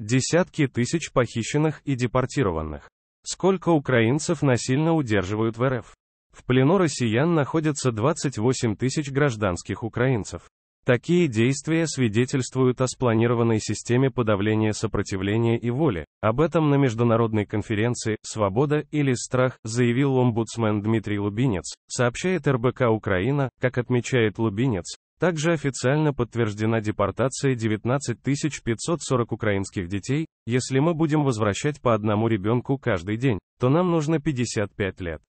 Десятки тысяч похищенных и депортированных. Сколько украинцев насильно удерживают в РФ? В плену россиян находятся 28 тысяч гражданских украинцев. Такие действия свидетельствуют о спланированной системе подавления сопротивления и воли. Об этом на международной конференции «Свобода или страх» заявил омбудсмен Дмитрий Лубинец, сообщает РБК Украина, как отмечает Лубинец, также официально подтверждена депортация 19 540 украинских детей. Если мы будем возвращать по одному ребенку каждый день, то нам нужно 55 лет.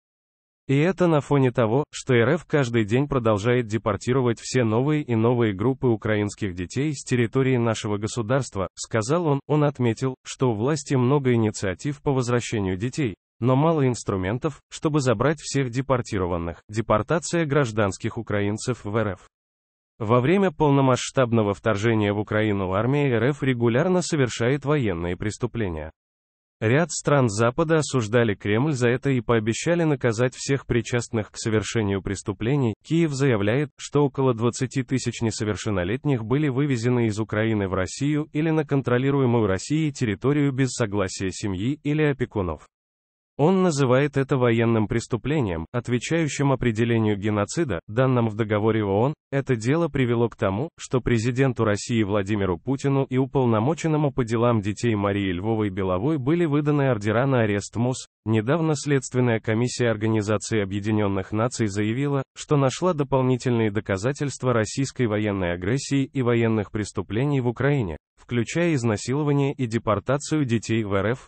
И это на фоне того, что РФ каждый день продолжает депортировать все новые и новые группы украинских детей с территории нашего государства, сказал он, он отметил, что у власти много инициатив по возвращению детей, но мало инструментов, чтобы забрать всех депортированных. Депортация гражданских украинцев в РФ. Во время полномасштабного вторжения в Украину армия РФ регулярно совершает военные преступления. Ряд стран Запада осуждали Кремль за это и пообещали наказать всех причастных к совершению преступлений. Киев заявляет, что около 20 тысяч несовершеннолетних были вывезены из Украины в Россию или на контролируемую Россией территорию без согласия семьи или опекунов. Он называет это военным преступлением, отвечающим определению геноцида, данным в договоре ООН. Это дело привело к тому, что президенту России Владимиру Путину и уполномоченному по делам детей Марии Львовой Беловой были выданы ордера на арест МОС. Недавно Следственная комиссия Организации Объединенных Наций заявила, что нашла дополнительные доказательства российской военной агрессии и военных преступлений в Украине, включая изнасилование и депортацию детей в РФ,